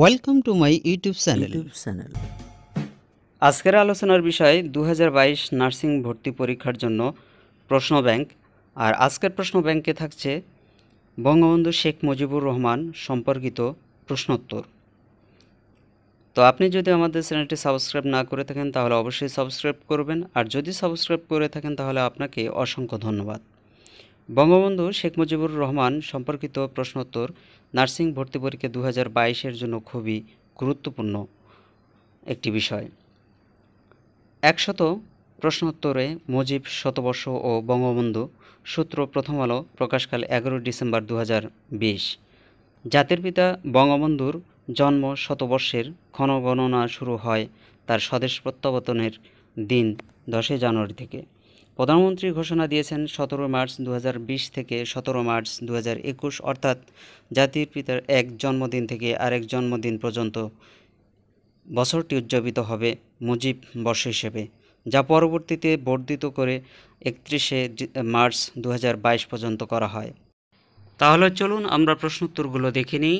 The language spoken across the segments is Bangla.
welcome to my YouTube channel channel আজকের আলোচনার বিষয় দু নার্সিং ভর্তি পরীক্ষার জন্য প্রশ্ন ব্যাংক আর আজকের প্রশ্ন ব্যাংকে থাকছে বঙ্গবন্ধু শেখ মুজিবুর রহমান সম্পর্কিত প্রশ্নোত্তর তো আপনি যদি আমাদের চ্যানেলটি সাবস্ক্রাইব না করে থাকেন তাহলে অবশ্যই সাবস্ক্রাইব করবেন আর যদি সাবস্ক্রাইব করে থাকেন তাহলে আপনাকে অসংখ্য ধন্যবাদ বঙ্গবন্ধু শেখ মুজিবুর রহমান সম্পর্কিত প্রশ্নোত্তর নার্সিং ভর্তি পরীক্ষা দু হাজার জন্য খুবই গুরুত্বপূর্ণ একটি বিষয় একশত প্রশ্নোত্তরে মুজিব শতবর্ষ ও বঙ্গবন্ধু সূত্র প্রথম আলো প্রকাশকাল এগারোই ডিসেম্বর দু জাতির পিতা বঙ্গবন্ধুর জন্ম শতবর্ষের ক্ষণগণনা শুরু হয় তার স্বদেশ প্রত্যাবর্তনের দিন দশই জানুয়ারি থেকে প্রধানমন্ত্রী ঘোষণা দিয়েছেন সতেরো মার্চ দু থেকে সতেরো মার্চ দু অর্থাৎ জাতির পিতার এক জন্মদিন থেকে আরেক জন্মদিন পর্যন্ত বছরটি উদযাপিত হবে মুজিব বর্ষ হিসেবে যা পরবর্তীতে বর্ধিত করে একত্রিশে মার্চ দু পর্যন্ত করা হয় তাহলে চলুন আমরা প্রশ্নোত্তরগুলো দেখে নিই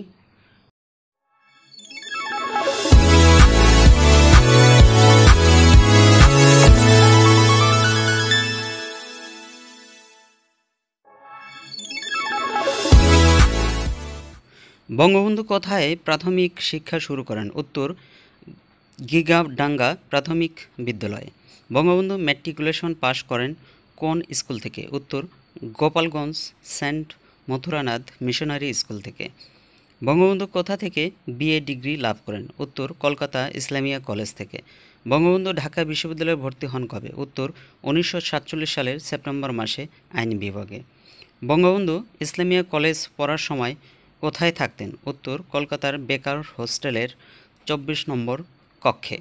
বঙ্গবন্ধু কথায় প্রাথমিক শিক্ষা শুরু করেন উত্তর গিগাডাঙ্গা প্রাথমিক বিদ্যালয়ে বঙ্গবন্ধু ম্যাট্রিকুলেশন পাশ করেন কোন স্কুল থেকে উত্তর Gopalganj saint Mathuranath missionary school থেকে বঙ্গবন্ধু কথা থেকে বিএ ডিগ্রি লাভ করেন উত্তর কলকাতা ইসলামিয়া কলেজ থেকে বঙ্গবন্ধু ঢাকা বিশ্ববিদ্যালয়ে ভর্তি হন কবে উত্তর উনিশশো সালের সেপ্টেম্বর মাসে আইন বিভাগে বঙ্গবন্ধু ইসলামিয়া কলেজ পড়ার সময় কোথায় থাকতেন উত্তর কলকাতার বেকার হোস্টেলের চব্বিশ নম্বর কক্ষে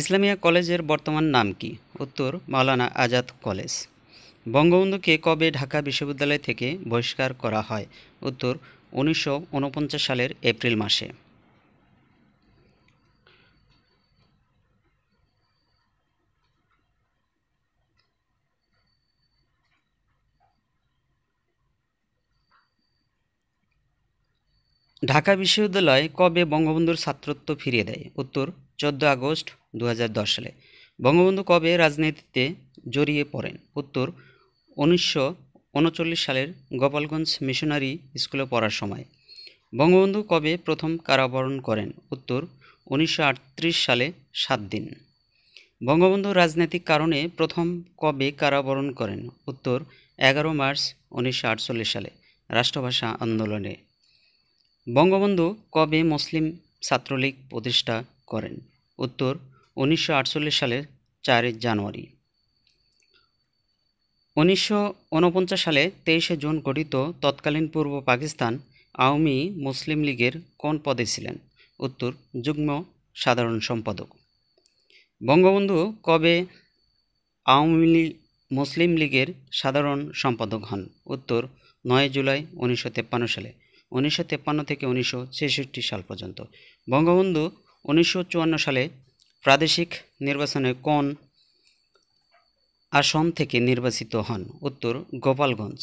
ইসলামিয়া কলেজের বর্তমান নাম কি উত্তর মাওলানা আজাদ কলেজ বঙ্গবন্ধুকে কবে ঢাকা বিশ্ববিদ্যালয় থেকে বহিষ্কার করা হয় উত্তর উনিশশো সালের এপ্রিল মাসে ঢাকা বিশ্ববিদ্যালয় কবে বঙ্গবন্ধুর ছাত্রত্ব ফিরিয়ে দেয় উত্তর চোদ্দ আগস্ট দু সালে বঙ্গবন্ধু কবে রাজনীতিতে জড়িয়ে পড়েন উত্তর উনিশশো সালের গোপালগঞ্জ মিশনারি স্কুলে পড়ার সময় বঙ্গবন্ধু কবে প্রথম কারাবরণ করেন উত্তর উনিশশো সালে সাত দিন বঙ্গবন্ধু রাজনৈতিক কারণে প্রথম কবে কারাবরণ করেন উত্তর এগারো মার্চ উনিশশো সালে রাষ্ট্রভাষা আন্দোলনে বঙ্গবন্ধু কবে মুসলিম ছাত্রলীগ প্রতিষ্ঠা করেন উত্তর উনিশশো সালের চারই জানুয়ারি উনিশশো সালে তেইশে জুন গঠিত তৎকালীন পূর্ব পাকিস্তান আওয়ামী মুসলিম লীগের কোন পদে ছিলেন উত্তর যুগ্ম সাধারণ সম্পাদক বঙ্গবন্ধু কবে আওয়ামী লীগ মুসলিম লীগের সাধারণ সম্পাদক হন উত্তর নয় জুলাই উনিশশো সালে উনিশশো থেকে উনিশশো সাল পর্যন্ত বঙ্গবন্ধু উনিশশো সালে প্রাদেশিক নির্বাচনে কোন আসন থেকে নির্বাচিত হন উত্তর গোপালগঞ্জ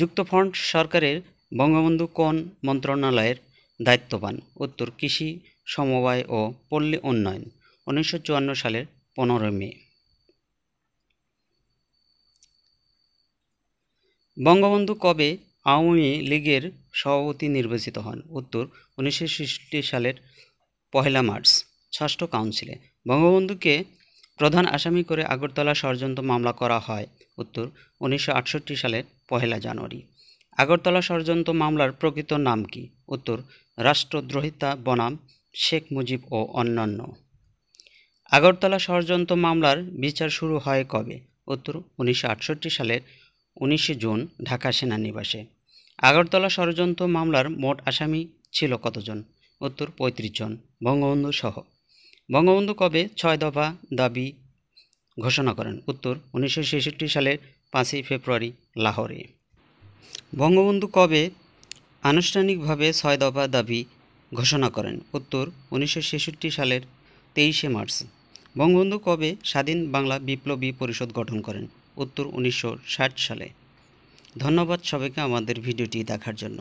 যুক্তফ্রন্ট সরকারের বঙ্গবন্ধু কোন মন্ত্রণালয়ের দায়িত্ববান উত্তর কৃষি সমবায় ও পল্লী উন্নয়ন উনিশশো সালের পনেরোই মে বঙ্গবন্ধু কবে আওয়ামী লীগের সভাপতি নির্বাচিত হন উত্তর উনিশশো সালের পহেলা মার্চ ষষ্ঠ কাউন্সিলে বঙ্গবন্ধুকে প্রধান আসামি করে আগরতলা ষড়যন্ত্র মামলা করা হয় উত্তর উনিশশো সালের পহেলা জানুয়ারি আগরতলা ষড়যন্ত্র মামলার প্রকৃত নাম কি উত্তর রাষ্ট্রদ্রোহিতা বনাম শেখ মুজিব ও অন্যান্য আগরতলা ষড়যন্ত্র মামলার বিচার শুরু হয় কবে উত্তর উনিশশো সালের উনিশে জুন ঢাকা সেনানিবাসে আগরতলা ষড়যন্ত্র মামলার মোট আসামি ছিল কতজন উত্তর পঁয়ত্রিশ জন বঙ্গবন্ধু সহ বঙ্গবন্ধু কবে ছয় দফা দাবি ঘোষণা করেন উত্তর উনিশশো সালের পাঁচই ফেব্রুয়ারি লাহোরে বঙ্গবন্ধু কবে আনুষ্ঠানিকভাবে ছয় দফা দাবি ঘোষণা করেন উত্তর উনিশশো সালের তেইশে মার্চ বঙ্গবন্ধু কবে স্বাধীন বাংলা বিপ্লবী পরিষদ গঠন করেন উত্তর উনিশশো সালে ধন্যবাদ সবাইকে আমাদের ভিডিওটি দেখার জন্য